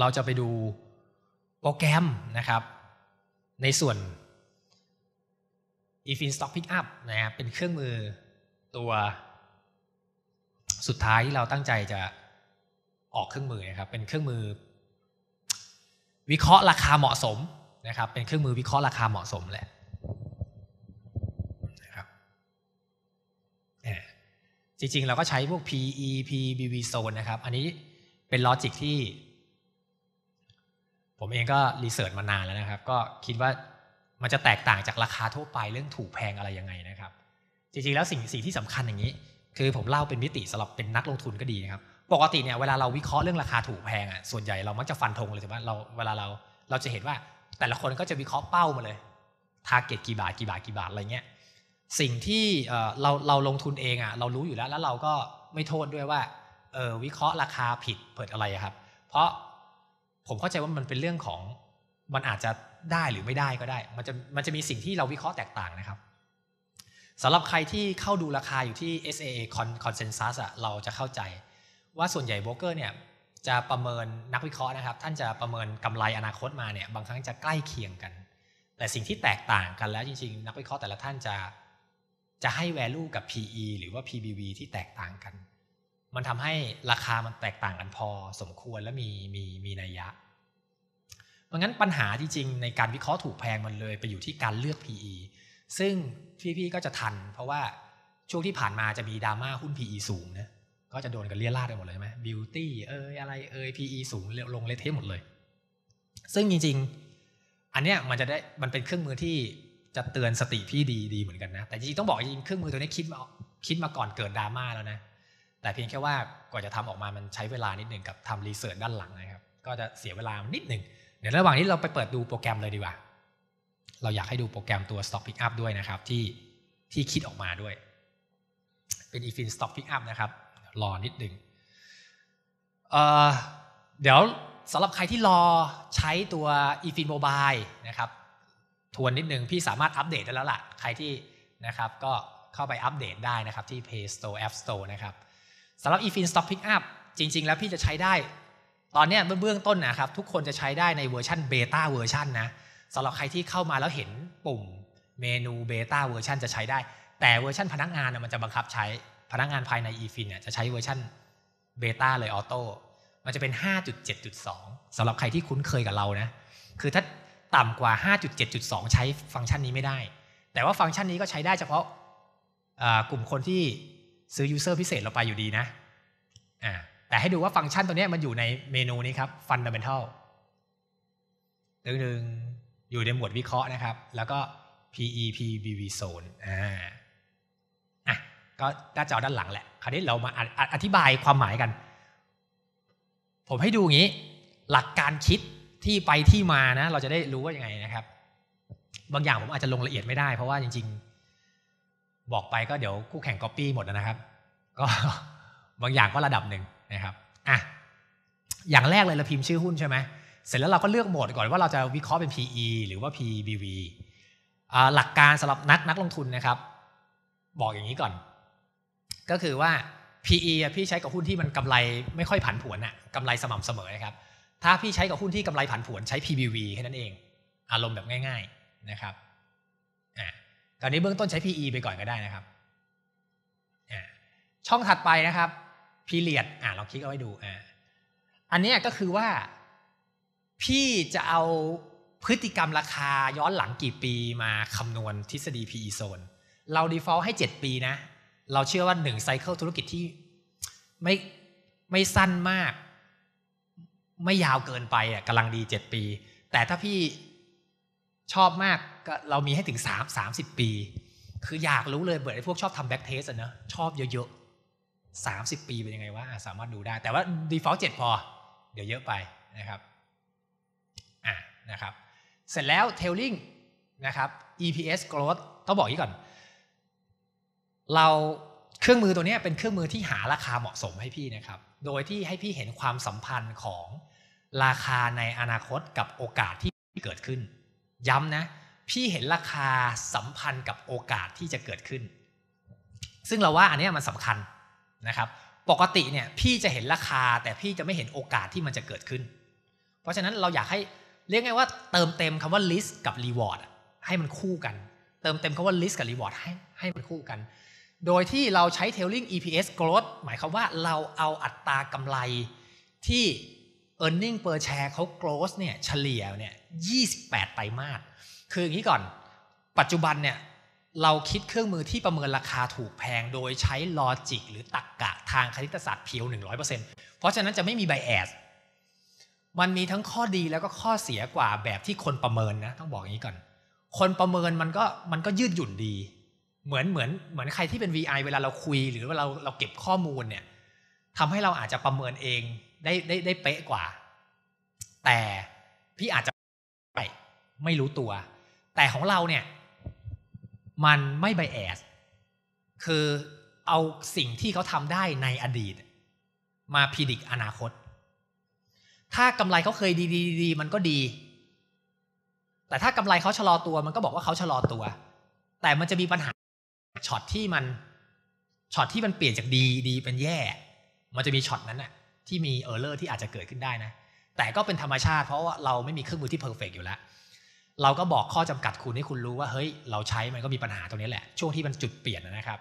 เราจะไปดูโปรแกรมนะครับ ในส่วน e f i n Stock Pickup นะครับเป็นเครื่องมือตัวสุดท้ายที่เราตั้งใจจะออกเครื่องมือนะครับเป็นเครื่องมือวิเคราะห์ราคาเหมาะสมนะครับ เป็นเครื่องมือวิเคราะห์ราคาเหมาะสมแหละนะครับจริงๆเราก็ใช้พวก PE PBV zone นะครับ อันนี้เป็นลอจิกที่ผมเองก็รีเสิร์ชมานานแล้วนะครับ ก็คิดว่ามันจะแตกต่างจากราคาทั่วไปเรื่องถูกแพงอะไรยังไงนะครับ จริงๆ แล้วสิ่งสิ่งที่สำคัญอย่างนี้ คือผมเล่าเป็นมิติสำหรับเป็นนักลงทุนก็ดีนะครับปกติเนี่ยเวลาเราวิเคราะห์เรื่องราคาถูกแพงอ่ะส่วนใหญ่เรามักจะฟันธงเลยใช่ไหมเราเวลาเราเราจะเห็นว่าแต่ละคนก็จะวิเคราะห์เป้ามาเลยทาร์เก็ตกี่บาทกี่บาทกี่บาทอะไรเงี้ยสิ่งที่เราเราลงทุนเองอ่ะเรารู้อยู่แล้วแล้วเราก็ไม่โทษด้วยว่าเออวิเคราะห์ราคาผิดเผิดอะไรครับ เพราะผมเข้าใจว่ามันเป็นเรื่องของมันอาจจะได้หรือไม่ได้ก็ได้มันจะมันจะมีสิ่งที่เราวิเคราะห์แตกต่างนะครับสำหรับใครที่เข้าดูราคาอยู่ที่ SAA consensus อะเราจะเข้าใจ ว่าส่วนใหญ่โบรกเกอร์เนี่ยจะประเมินนักวิเคราะห์นะครับท่านจะประเมินกำไรอนาคตมาเนี่ยบางครั้งจะใกล้เคียงกันแต่สิ่งที่แตกต่างกันแล้วจริงๆนักวิเคราะห์แต่ละท่านจะจะให้ value กับ PE หรือว่า PBV ที่แตกต่างกันมันทำให้ราคามันแตกต่างกันพอสมควรและมีมีมีนัยยะ เพราะงั้นปัญหาจริงๆ ในการวิเคราะห์ถูกแพงมันเลยไปอยู่ที่การเลือก PE ซึ่งพี่ๆก็จะทันเพราะว่าช่วงที่ผ่านมาจะมีดราม่าหุ้น PE สูงนะก็จะโดนกันเลี่ยราดไปหมดเลยใช่ไหมบิวตี้เอยอะไรเอย PE สูง ลงเลเทหมดเลย ซึ่งจริงๆ อันเนี้ยมันจะได้มันเป็นเครื่องมือที่จะเตือนสติพี่ดีดีเหมือนกันนะแต่จริงๆต้องบอกจริงๆเครื่องมือตัวนี้คิดมาคิดมาก่อนเกิดดราม่าแล้วนะเแต่เพียงแค่ว่าก่อนจะทำออกมามันใช้เวลานิดหนึ่งกับทำรีเสิร์ชด้านหลังนะครับ ก็จะเสียเวลานิดหนึ่งเดี๋ยวระหว่างนี้เราไปเปิดดูโปรแกรมเลยดีกว่า เราอยากให้ดูโปรแกรมตัว Stock Pick Up ด้วยนะครับที่ที่คิดออกมาด้วย เป็น e f i n Stock Pick Up นะครับ รอนิดหนึ่งเเดี๋ยวสำหรับใครที่รอใช้ตัว e f i n Mobile นะครับ ทวนนิดหนึ่งพี่สามารถอัปเดตได้แล้วล่ะ ใครที่นะครับก็เข้าไปอัปเดตได้นะครับ ที่ Play Store App Store นะครับสำหรับ eFin Stop Pickup จริง ๆ แล้วพี่จะใช้ได้ ตอนนี้เบื้องต้นนะครับทุกคนจะใช้ได้ในเวอร์ชันเบต้าเวอร์ชันนะสำหรับใครที่เข้ามาแล้วเห็นปุ่มเมนูเบต้าเวอร์ชันจะใช้ได้ แต่เวอร์ชันพนักงานมันจะบังคับใช้พนักงานภายใน eFin เนี่ยจะใช้เวอร์ชันเบต้าเลยออโต้ มันจะเป็น 5.7.2 สำหรับใครที่คุ้นเคยกับเรานะ คือถ้าต่ำกว่า 5.7.2 ใช้ฟังก์ชันนี้ไม่ได้ แต่ว่าฟังก์ชันนี้ก็ใช้ได้เฉพาะกลุ่มคนที่ซื้อยูเซอร์พิเศษเราไปอยู่ดีนะอ่าแต่ให้ดูว่าฟังก์ชันตัวนี้มันอยู่ในเมนูนี้ครับ fundamental หนึ่งอยู่ในหมวดวิเคราะห์นะครับ แล้วก็ PE PBV zone อ่าอ่ะก็หน้าจอด้านหลังแหละคราวนี้เรามาอธิบายความหมายกัน ผมให้ดูงี้ หลักการคิดที่ไปที่มานะ เราจะได้รู้ว่ายังไงนะครับ บางอย่างผมอาจจะลงละเอียดไม่ได้เพราะว่าจริง ๆบอกไปก็เดี๋ยวคู่แข่งก๊อปปี้หมดนะครับก็บางอย่างก็ระดับหนึ่งนะครับอ่ะอย่างแรกเลยเราพิมพ์ชื่อหุ้นใช่ไหม เสร็จแล้วเราก็เลือกโหมดก่อนว่าเราจะวิเคราะห์เป็น PE หรือว่า PBV หลักการสำหรับนักนักลงทุนนะครับ บอกอย่างนี้ก่อน ก็คือว่า PE พี่ใช้กับหุ้นที่มันกำไรไม่ค่อยผันผวนอะกำไรสม่ำเสมอนะครับ ถ้าพี่ใช้กับหุ้นที่กำไรผันผวนใช้ PBV แค่นั้นเอง อารมณ์แบบง่าย ๆ นะครับตอนนี้เบื้องต้นใช้ PE ไปก่อนก็ได้นะครับ ช่องถัดไปนะครับ p e r ียดอ่าลองคลิกเอาไว้ดูอ่าอันนี้ก็คือว่าพี่จะเอาพฤติกรรมราคาย้อนหลังกี่ปีมาคำนวณทฤษฎี PE zone เรา default ให้ 7 ปีนะ เราเชื่อว่า1ไซเคิลธุรกิจที่ไม่ไม่สั้นมาก ไม่ยาวเกินไปอ่ะกำลังดี 7 ปี แต่ถ้าพี่ชอบมากก็เรามีให้ถึง 3 30 ปี คืออยากรู้เลยเบืร์ไอ้พวกชอบทำแบ็กเทสอะนะชอบเยอะๆ30 ปีเป็นยังไงวะสามารถดูได้แต่ว่า default 7 พอ เดี๋ยวเยอะไปนะครับอ่ะนะครับเสร็จแล้ว tailing นะครับ EPS growth ต้องบอกอ่นี้ก่อน เราเครื่องมือตัวนี้เป็นเครื่องมือที่หาราคาเหมาะสมให้พี่นะครับ โดยที่ให้พี่เห็นความสัมพันธ์ของราคาในอนาคตกับโอกาสที่เกิดขึ้นย้ำนะพี่เห็นราคาสัมพันธ์กับโอกาสที่จะเกิดขึ้น ซึ่งเราว่าอันนี้มันสำคัญนะครับปกติเนี่ยพี่จะเห็นราคาแต่พี่จะไม่เห็นโอกาสที่มันจะเกิดขึ้น เพราะฉะนั้นเราอยากให้เรียกไงว่าเติมเต็มคำว่า list กับ reward ให้มันคู่กัน เติมเต็มคำว่า list กับ reward ให้ให้มันคู่กันโดยที่เราใช้ t a i l i n g EPS growth หมายความว่าเราเอาอัตรากำไรที่ e a r n i n g per share เขา g r o s เนี่ยเฉลี่ยเนี่ย28ไตรมาสคืออย่างนี้ก่อนปัจจุบันเนี่ย เราคิดเครื่องมือที่ประเมินราคาถูกแพงโดยใช้ลอจิกหรือตรรกกะทางคณิตศาสตร์เพียว 100%เพราะฉะนั้นจะไม่มีไบแอสมันมีทั้งข้อดีแล้วก็ข้อเสียกว่าแบบที่คนประเมินนะ ต้องบอกอย่างนี้ก่อน คนประเมินมันก็มันก็ยืดหยุ่นดี เหมือนเหมือนเหมือนใครที่เป็น VI เวลาเราคุย หรือว่าเราเราเก็บข้อมูลเนี่ยทำให้เราอาจจะประเมินเองได้ได้ได้เป๊ะกว่า แต่พี่อาจจะไม่ไม่รู้ตัว แต่ของเราเนี่ย มันไม่ไบแอสคือเอาสิ่งที่เขาทำได้ในอดีต มาพิดิกอนาคต ถ้ากำไรเขาเคยดีดดีีมันก็ดี แต่ถ้ากำไรเขาชะลอตัวมันก็บอกว่าเขาชะลอตัว แต่มันจะมีปัญหาช็อตที่มันช็อตที่มันเปลี่ยนจากดีดี เป็นแย่ มันจะมีช็อตนั้นอะที่มีเออร์เลอร์ที่อาจจะเกิดขึ้นได้นะ แต่ก็เป็นธรรมชาติเพราะว่าเราไม่มีเครื่องมือที่เพอร์เฟกอยู่แล้ว เราก็บอกข้อจำกัดคุณให้คุณรู้ว่า เฮ้ย เราใช้มันก็มีปัญหาตรงนี้แหละ ช่วงที่มันจุดเปลี่ยนนะครับ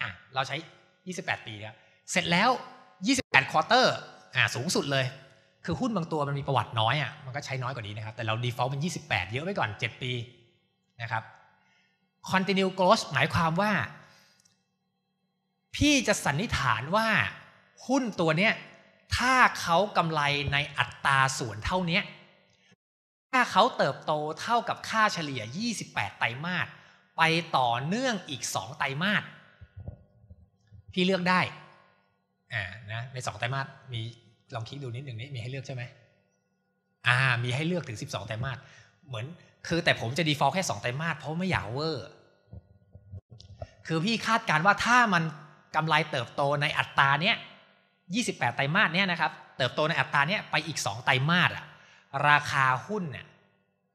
อ่ะเราใช้ 28 ปีครับเสร็จแล้ว 28ควอเตอร์อ่ะสูงสุดเลยคือหุ้นบางตัวมันมีประวัติน้อยอ่ะมันก็ใช้น้อยกว่านี้นะครับแต่เราดีฟอลต์เป็น28 เยอะไว้ก่อน 7 ปีนะครับ continue growth หมายความว่า พี่จะสันนิษฐานว่าหุ้นตัวเนี้ย ถ้าเขากำไรในอัตราส่วนเท่านี้ถ้าเขาเติบโตเท่ากับค่าเฉลี่ย 28 ไตรมาสไปต่อเนื่องอีก 2 ไตรมาสพี่เลือกได้อ่า นะใน2ไตรมาสมีลองคลิกดูนิดหนึ่งนี่มีให้เลือกใช่ไหม อ่า มีให้เลือกถึง 12 ไตรมาสเหมือนคือแต่ผมจะดีฟอลต์แค่ 2 ไตรมาสเพราะไม่อยากเวอร์คือพี่คาดการว่าถ้ามันกำไรเติบโตในอัตราเนี้ย28 ไตรมาสเนี่ยนะครับเติบโตในอัตราเนี้ยไปอีก 2 ไตรมาสอะราคาหุ้นเนี่ย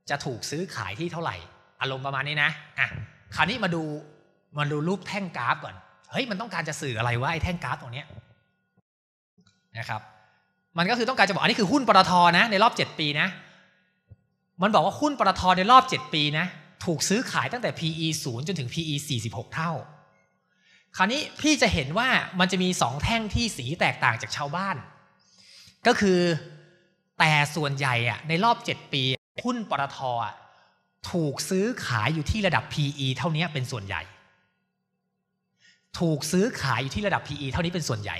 จะถูกซื้อขายที่เท่าไหร่อารมณ์ประมาณนี้นะอ่ะคราวนี้มาดูมาดูรูปแท่งกราฟก่อนเฮ้ยมันต้องการจะสื่ออะไรวะไอ้แท่งกราฟตรงเนี้ยนะครับมันก็คือต้องการจะบอกอันนี้คือหุ้นปตทนะในรอบ 7 ปีนะ มันบอกว่าหุ้นปตทในรอบ 7 ปีนะ ถูกซื้อขายตั้งแต่ PE 0 จนถึง PE 46 เท่าคราวนี้พี่จะเห็นว่ามันจะมีสองแท่งที่สีแตกต่างจากชาวบ้าน ก็คือแต่ส่วนใหญ่อะในรอบ 7 ปี หุ้นปตทถูกซื้อขายอยู่ที่ระดับ PE เท่านี้เป็นส่วนใหญ่ ถูกซื้อขายอยู่ที่ระดับ PE เท่านี้เป็นส่วนใหญ่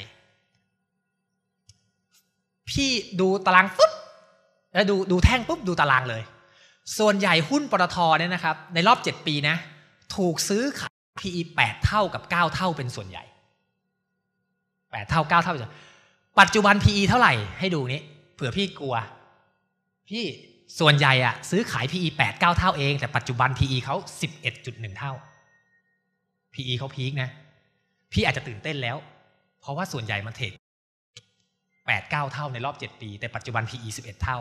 พี่ดูตารางปุ๊บแล้วดูดูแท่งปุ๊บดูตารางเลย ส่วนใหญ่หุ้นปตทเนี่ยนะครับในรอบ 7 ปีนะถูกซื้อขาย PE 8 เท่ากับ 9 เท่าเป็นส่วนใหญ่8เท่า9เท่าปัจจุบัน PE เท่าไหร่ให้ดูนี้ เผื่อพี่กลัว พี่ส่วนใหญ่อะซื้อขาย PE 8 9เท่าเองแต่ปัจจุบัน PE เขา11.1 เท่า PE เขาพีคนะ พี่อาจจะตื่นเต้นแล้ว เพราะว่าส่วนใหญ่มันเทรด8 9เท่าในรอบ7ปี แต่ปัจจุบัน PE 11เท่า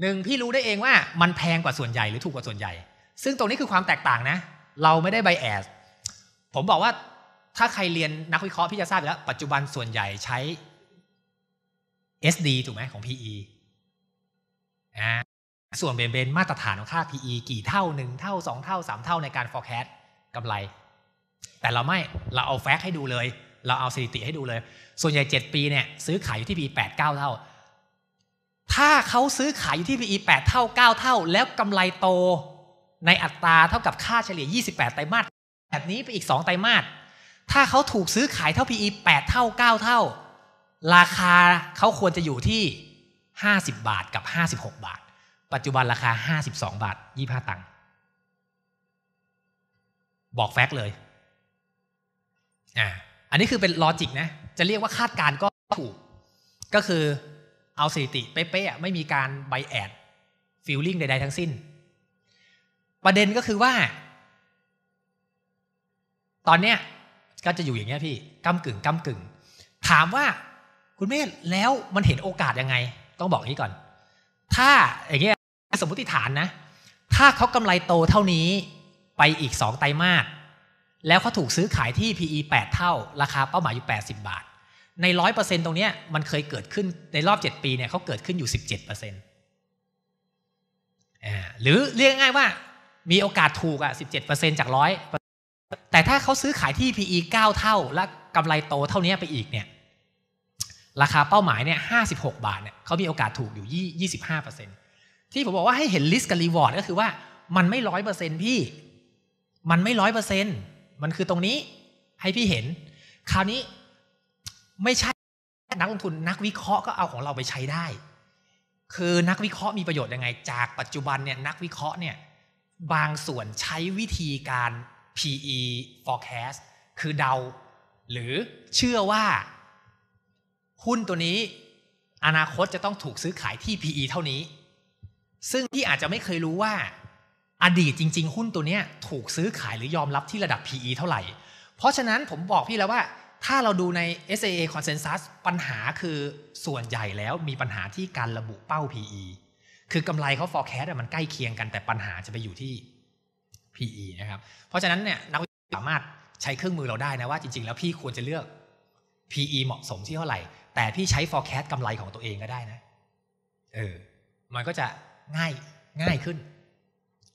หนึ่งพี่รู้ได้เองว่ามันแพงกว่าส่วนใหญ่หรือถูกกว่าส่วนใหญ่ ซึ่งตรงนี้คือความแตกต่างนะเราไม่ได้ไบแอสผมบอกว่าถ้าใครเรียนนักวิเคราะห์พี่จะทราบแล้วปัจจุบันส่วนใหญ่ใช้ SD ถูกไหมของ PE อ่ส่วนเบนเบนมาตรฐานของค่า PE กี่เท่าหนึ่งเท่าสองเท่าสามเท่าในการ forecast กำไร แต่เราไม่เราเอาแฟกให้ดูเลย เราเอาสถิติให้ดูเลย ส่วนใหญ่ 7 ปีเนี่ย ซื้อขายอยู่ที่ PE 8 9 เท่า ถ้าเขาซื้อขายอยู่ที่ PE 8 เท่า 9 เท่า แล้วกำไรโตในอัตราเท่ากับค่าเฉลี่ย 28 ไตรมาสแบบนี้ไปอีก 2 ไตรมาสถ้าเขาถูกซื้อขายเท่า PE 8 เท่า 9 เท่า ราคาเขาควรจะอยู่ที่ 50 บาทกับ 56 บาท ปัจจุบันราคา 52 บาท 25ตังค์ บอกแฟกต์เลย อ่า อันนี้คือเป็นลอจิกนะ จะเรียกว่าคาดการก็ถูก ก็คือ เอาสถิติเป๊ะๆไม่มีการไบแอดฟิลลิ่งใด ๆทั้งสิ้นประเด็นก็คือว่า ตอนเนี้ยก็จะอยู่อย่างเงี้ยพี่กำกึ่งกำกึ่ง ถามว่าคุณเมธแล้วมันเห็นโอกาสยังไง ต้องบอกอย่างนี้ก่อน ถ้าอย่างเงี้ยสมมติฐานนะ ถ้าเขากำไรโตเท่านี้ไปอีกสองไตรมาสแล้วเขาถูกซื้อขายที่ PE 8 เท่า ราคาเป้าหมายอยู่ 80 บาท ใน 100%ตรงเนี้ยมันเคยเกิดขึ้น ในรอบ 7 ปีเนี่ยเขาเกิดขึ้นอยู่ 17%หรือเรียกง่ายว่ามีโอกาสถูกอ่ะ17%จากร้อยแต่ถ้าเขาซื้อขายที่ PE 9 เท่า และกำไรโตเท่านี้ไปอีกเนี่ยราคาเป้าหมายเนี่ย56 บาทเนี่ยเขามีโอกาสถูกอยู่ 25%ที่ผมบอกว่าให้เห็นลิสต์กับรีวอร์ดก็คือว่ามันไม่ร้อยเปอร์เซ็นต์พี่มันไม่ร้อยเปอร์เซ็นต์มันคือตรงนี้ให้พี่เห็น คราวนี้ไม่ใช่นักลงทุนนักวิเคราะห์ก็เอาของเราไปใช้ได้ คือนักวิเคราะห์มีประโยชน์ยังไง จากปัจจุบันเนี่ยนักวิเคราะห์เนี่ยบางส่วนใช้วิธีการ PE forecast คือเดาหรือเชื่อว่า หุ้นตัวนี้ อนาคตจะต้องถูกซื้อขายที่ PE เท่านี้ ซึ่งที่อาจจะไม่เคยรู้ว่า อดีตจริงๆ หุ้นตัวนี้ถูกซื้อขายหรือยอมรับที่ระดับ PE เท่าไหร่ เพราะฉะนั้นผมบอกพี่แล้วว่า ถ้าเราดูใน SAA consensus ปัญหาคือส่วนใหญ่แล้วมีปัญหาที่การระบุเป้า PE คือกำไรเขา forecast มันใกล้เคียงกันแต่ปัญหาจะไปอยู่ที่ PE นะครับ เพราะฉะนั้นเนี่ยนักวิเคราะห์สามารถใช้เครื่องมือเราได้นะ ว่าจริงๆ แล้วพี่ควรจะเลือก PE เหมาะสมที่เท่าไหร่ แต่พี่ใช้ forecast กำไรของตัวเองก็ได้นะ เออ มันก็จะง่าย ง่ายขึ้น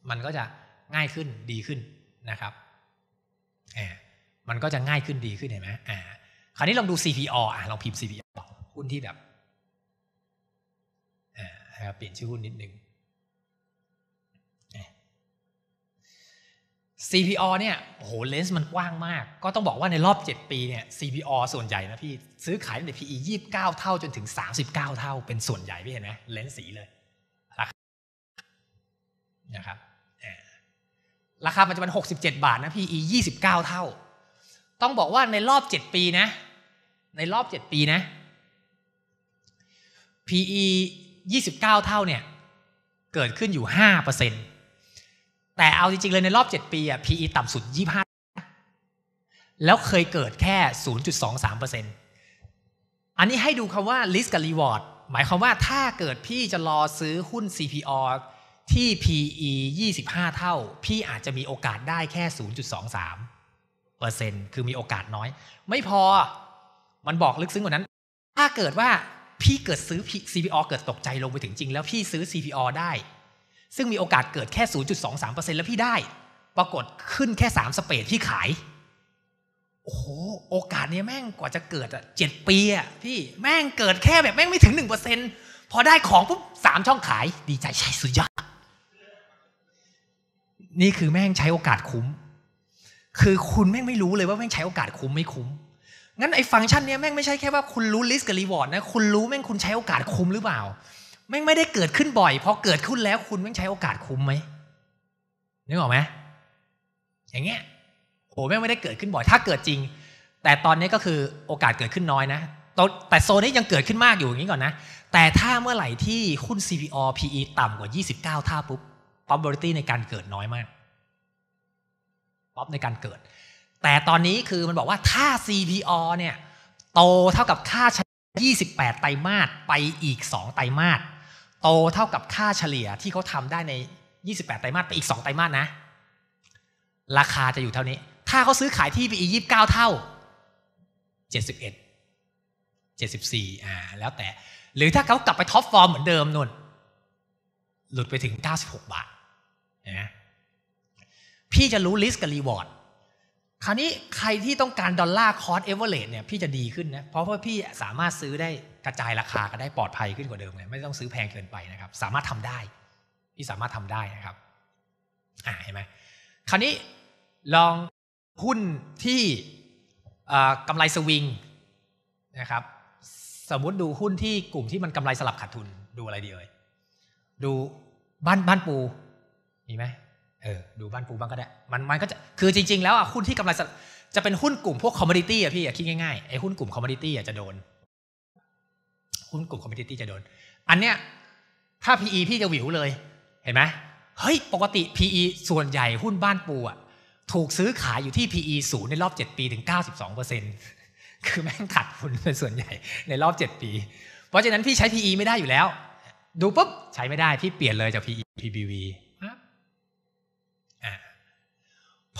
มันก็จะง่ายขึ้นดีขึ้นนะครับอหมมันก็จะง่ายขึ้นดีขึ้นเห็นไหมอ่า คราวนี้ลองดู CPO อ่ะลองพิมพ์ CPO หุ้นที่แบบเปลี่ยนชื่อหุ้นนิดหนึ่ง CPO เนี่ย โห เลนส์มันกว้างมาก ก็ต้องบอกว่าในรอบ 7 ปีเนี่ย CPO ส่วนใหญ่นะพี่ ซื้อขายใน่ PE 29 เท่าจนถึง 39 เท่า เป็นส่วนใหญ่พี่เห็นไหมเลนส์สีเลยนะครับราคาปัจจุบัน67 บาทนะ PE 29 เท่า ต้องบอกว่าในรอบ 7 ปีนะ ในรอบ 7 ปีนะ PE ยี่สิบเก้าเท่าเนี่ย เกิดขึ้นอยู่ห้าเเปอร์ซ็นตแต่เอาจริง ๆ เลย ในรอบเจ็ดปีอ่ะ PE ต่ำสุดยี่ห้าแล้วเคยเกิดแค่ศูนย์จุดสองสามเเปออร์ซ็นันนี้ให้ดูคำว่า l i s t กับ reward หมายความว่าถ้าเกิดพี่จะรอ ซื้อหุ้น CPO ที่ PE 25 เท่า พี่อาจจะมีโอกาสได้แค่ 0.23เปอร์เซ็นต์คือมีโอกาสน้อย ไม่พอมันบอกลึกซึ้งกว่านั้น ถ้าเกิดว่าพี่เกิดซื้อ CPO เกิดตกใจลงไปถึงจริง แล้วพี่ซื้อ CPO ได้ ซึ่งมีโอกาสเกิดแค่ 0.23%แล้วพี่ได้ ปรากฏขึ้นแค่ 3 สเปดที่ขาย โอ้โห โอกาสเนี้ยแม่งกว่าจะเกิดอ่ะเจ็ดปีอ่ะพี่แม่งเกิดแค่แบบแม่งไม่ถึง 1%พอได้ของปุ๊บสามช่องขาย ดีใจใช่สุดยอดนี่คือแม่งใช้โอกาสคุ้ม คือคุณแม่งไม่รู้เลยว่าแม่งใช้โอกาสคุ้มไม่คุ้มงั้นไอ้ฟังก์ชันเนี้ยแม่งไม่ใช่แค่ว่าคุณรู้ลิสต์กับรีวอร์ดนะคุณรู้แม่งคุณใช้โอกาสคุ้มหรือเปล่าแม่งไม่ได้เกิดขึ้นบ่อยพอเกิดขึ้นแล้วคุณแม่งใช้โอกาสคุ้มไหมนึกออกไหมอย่างเงี้ยโหแม่งไม่ได้เกิดขึ้นบ่อยถ้าเกิดจริง แต่ตอนนี้ก็คือโอกาสเกิดขึ้นน้อยนะแต่โซนนี้ยังเกิดขึ้นมากอยู่อย่างนี้ก่อนนะแต่ถ้าเมื่อไหร่ที่หุ้น CPO PE ต่ำกว่า 29เท่าปุ๊บ probability ในการเกิดน้อยมาก p r o b ในการเกิดแต่ตอนนี้คือมันบอกว่าถ้า CPO เนี่ยโตเท่ากับค่าเฉลี่ย 28 ไตรมาสไปอีก 2 ไตรมาสโตเท่ากับค่าเฉลี่ยที่เขาทำได้ใน 28 ไตรมาสไปอีก 2 ไตรมาสนะ ราคาจะอยู่เท่านี้ ถ้าเขาซื้อขายที่ PE 29 เท่า 71 74 อ่าแล้วแต่หรือถ้าเขากลับไปท็อปฟอร์มเหมือนเดิมนุ่นหลุดไปถึง 96 บาทนะพี่จะรู้ลิสต์กับรีวอร์ดคราวนี้ใครที่ต้องการดอลลาร์คอร์สเอเวอร์เรทเนี่ยพี่จะดีขึ้นนะเพราะว่าพี่สามารถซื้อได้กระจายราคาก็ได้ปลอดภัยขึ้นกว่าเดิมเลยไม่ต้องซื้อแพงเกินไปนะครับ สามารถทำได้พี่สามารถทำได้นะครับ อ่าเห็นไหมคราวนี้ลองหุ้นที่กำไรสวิงนะครับ สมมุติดูหุ้นที่กลุ่มที่มันกำไรสลับขาดทุนดูอะไรดีเอ่ยดูบ้านบ้านปูมีไหมเออ ดูบ้านปูบ้างก็ได้ มัน มันก็จะ คือจริงๆแล้วอ่ะ หุ้นที่กำไรจะจะเป็นหุ้นกลุ่มพวกคอมมอดิตี้อ่ะพี่อ่ะ คิดง่ายๆ ไอ้หุ้นกลุ่มคอมมอดิตี้อ่ะจะโดน หุ้นกลุ่มคอมมอดิตี้จะโดน อันเนี้ยถ้า PE พี่จะหวิวเลย เห็นไหม เฮ้ย ปกติ PE ส่วนใหญ่หุ้นบ้านปูอ่ะถูกซื้อขายอยู่ที่ PE ศูนย์ในรอบ 7 ปีถึง92%คือแม่งขาดทุนเป็นส่วนใหญ่ ในรอบ7ปี เพราะฉะนั้นพี่ใช้ PE ไม่ได้อยู่แล้ว ดูปุ๊บใช้ไม่ได้พี่เปลี่ยนเลยจาก PE PBV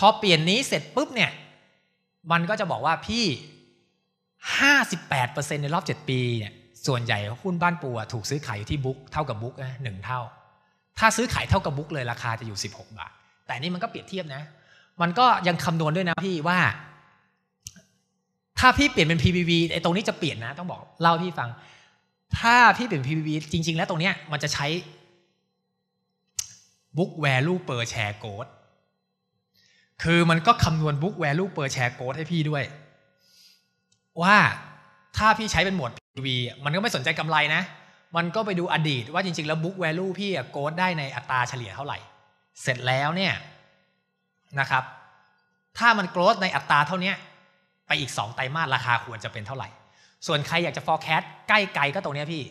พอเปลี่ยนนี้เสร็จปุ๊บเนี่ยมันก็จะบอกว่า พี่ 58%ในรอบ 7 ปีเนี่ยส่วนใหญ่หุ้นบ้านปูถูกซื้อขายอยู่ที่บุ๊กเท่ากับบุ๊กนะหนึ่งเท่า ถ้าซื้อขายเท่ากับบุ๊กเลยราคาจะอยู่ 16 บาท แต่นี่มันก็เปรียบเทียบนะ มันก็ยังคำนวณด้วยนะพี่ ว่า ถ้าพี่เปลี่ยนเป็น PBV ไอ้ตรงนี้จะเปลี่ยนนะต้องบอกเล่าพี่ฟังถ้าพี่เปลี่ยน PBV จริง ๆ แล้วตรงเนี้ยมันจะใช้ book value per share code คือมันก็คำนวณ book value per share g r o w t ให้พี่ด้วย ว่าถ้าพี่ใช้เป็นหมวด PV มันก็ไม่สนใจกำไรนะ มันก็ไปดูอดีตว่าจริงๆ แล้ว book value พี่โกดได้ในอัตราเฉลี่ยเท่าไหร่ เสร็จแล้วเนี่ย นะครับ ถ้ามันโกดธในอัตราเท่านี้ไปอีก 2 ไตรมาสราคาควรจะเป็นเท่าไหร่ ส่วนใครอยากจะ forecast ใกล้ไกลก็ตรงนี้พี่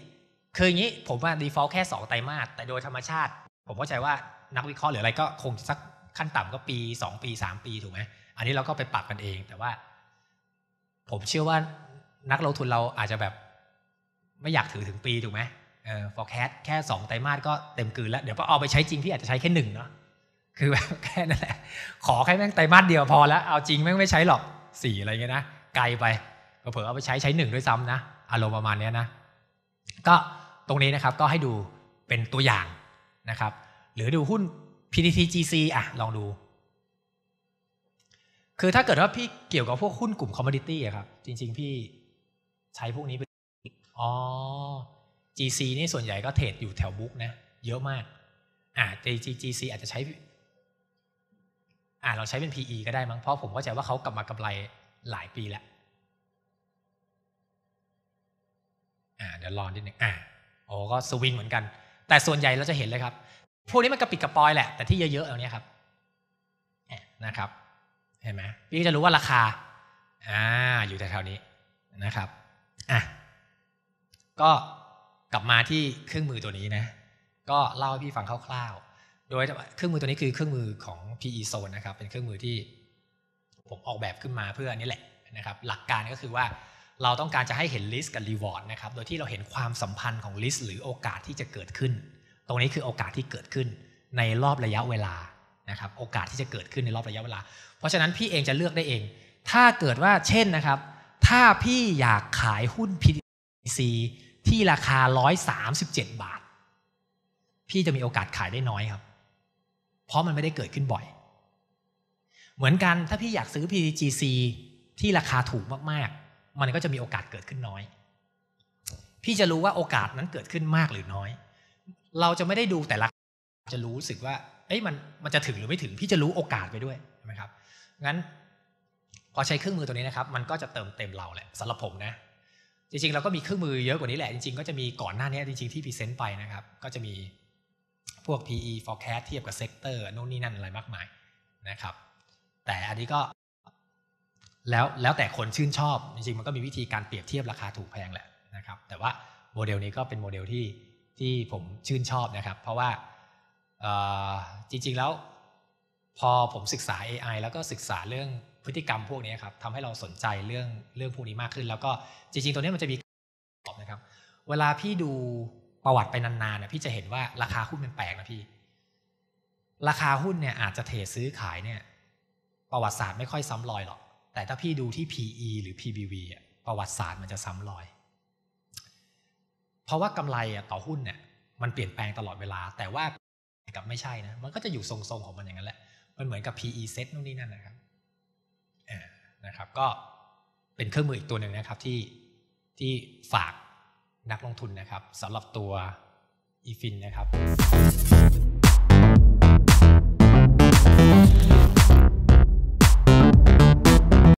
คืออย่างนี้ผมว่า default แค่2ไตรมาสแต่โดยธรรมชาติ ผมเข้าใจว่านักวิเคราะห์หรืออะไรก็คงสักขั้นต่ำก็ปีสองปีสามปีถูกไหมอันนี้เราก็ไปปรับกันเอง แต่ว่า ผมเชื่อว่านักลงทุนเราอาจจะแบบ ไม่อยากถือถึงปีถูกไหมเออ forecast แค่สองไตรมาสก็เต็มกืนแล้วเดี๋ยวพอเอาไปใช้จริงพี่อาจจะใช้แค่หนึ่งเนาะคือแบบแค่นั่นแหละ ขอแค่แม่งไตรมาสเดียวพอแล้ว เอาจริงแม่งไม่ใช้หรอกสี่อะไรเงี้ยนะไกลไปเผ่อเอาไปใช้ใช้หนึ่งด้วยซ้ำนะอารมณ์ประมาณนี้นะ ก็ตรงนี้นะครับก็ให้ดูเป็นตัวอย่างนะครับ หรือดูหุ้น PTTGC อ่ะ ลองดู คือถ้าเกิดว่าพี่เกี่ยวกับพวกหุ้นกลุ่มคอมมอดิตี้อะครับ จริงๆ พี่ใช้พวกนี้ไปอ๋อ GC นี่ส่วนใหญ่ก็เทรดอยู่แถวบุ๊กนะ เยอะมาก อ่า g ซ c อาจจะใช้ อ่าเราใช้เป็น PE ก็ได้มั้ง เพราะผมเข้าใจว่าเขากลับมากำไรหลายปีแล้วอ่าเดี๋ยวรอนิดหนึ่งอ่าโอ้ก็สวิงเหมือนกัน แต่ส่วนใหญ่เราจะเห็นเลยครับพวกนี้มันกระปิดกระปอยแหละแต่ที่เยอะๆเอาเนี้ยครับนะครับเห็นไหมพี่จะรู้ว่าราคาอ่าอยู่แถวๆนี้นะครับอ่ะก็กลับมาที่เครื่องมือตัวนี้นะก็เล่า ให้พี่ฟังคร่าวๆโดยเครื่องมือตัวนี้คือเครื่องมือของ PE Zone นะครับ เป็นเครื่องมือที่ผมออกแบบขึ้นมาเพื่อนี่แหละนะครับ หลักการก็คือว่าเราต้องการจะให้เห็นลิสต์กับรีวอร์ดนะครับโดยที่เราเห็นความสัมพันธ์ของลิสต์หรือโอกาสที่จะเกิดขึ้นตรงนี้คือโอกาสที่เกิดขึ้นในรอบระยะเวลานะครับโอกาสที่จะเกิดขึ้นในรอบระยะเวลา เพราะฉะนั้นพี่เองจะเลือกได้เอง ถ้าเกิดว่าเช่นนะครับ ถ้าพี่อยากขายหุ้น PTC ที่ราคา 137 บาท พี่จะมีโอกาสขายได้น้อยครับ เพราะมันไม่ได้เกิดขึ้นบ่อย เหมือนกันถ้าพี่อยากซื้อ p t c ที่ราคาถูกมากๆ มันก็จะมีโอกาสเกิดขึ้นน้อย พี่จะรู้ว่าโอกาสนั้นเกิดขึ้นมากหรือน้อยเราจะไม่ได้ดูแต่ละจะรู้สึกว่าเอ้ยมันมันจะถึงหรือไม่ถึง พี่จะรู้โอกาสไปด้วยใช่ไหมครับงั้นพอใช้เครื่องมือตัวนี้นะครับ มันก็จะเติมเต็มเราแหละสำหรับผมนะจริงๆเราก็มีเครื่องมือเยอะกว่านี้แหละจริงๆก็จะมีก่อนหน้านี้จริงๆที่พรีเซนต์ไปนะครับก็จะมีพวก PE forecast เทียบกับเซกเตอร์โน่นนี่นั่นอะไรมากมายนะครับแต่อันนี้ก็ แล้วแล้วแต่คนชื่นชอบ จริง ๆ มันก็มีวิธีการเปรียบเทียบราคาถูกแพงแหละนะครับ แต่ว่าโมเดลนี้ก็เป็นโมเดลที่ที่ผมชื่นชอบนะครับ เพราะว่าจริงๆแล้วพอผมศึกษา AI แล้วก็ศึกษาเรื่องพฤติกรรมพวกนี้ครับทำให้เราสนใจเรื่องเรื่องพวกนี้มากขึ้น แล้วก็จริงๆตัวนี้มันจะมีตอบนะครับเวลาพี่ดูประวัติไปนานๆนะพี่จะเห็นว่าราคาหุ้นมันแปลกนะพี่ ราคาหุ้นเนี่ยอาจจะเทรดซื้อขายเนี่ยประวัติศาสตร์ไม่ค่อยซ้ำรอยหรอกแต่ถ้าพี่ดูที่ PE หรือ PBV ประวัติศาสตร์มันจะซ้ำรอยเพราะว่ากำไรต่อหุ้นเนี่ยมันเปลี่ยนแปลงตลอดเวลา แต่ว่ากับไม่ใช่นะมันก็จะอยู่ทรง ๆ ของมันอย่างนั้นแหละ มันเหมือนกับ PE set นู่นนี่นั่นนะครับนะครับ ก็เป็นเครื่องมืออีกตัวหนึ่งนะครับ ที่ที่ฝากนักลงทุนนะครับสำหรับตัวอีฟินนะครับ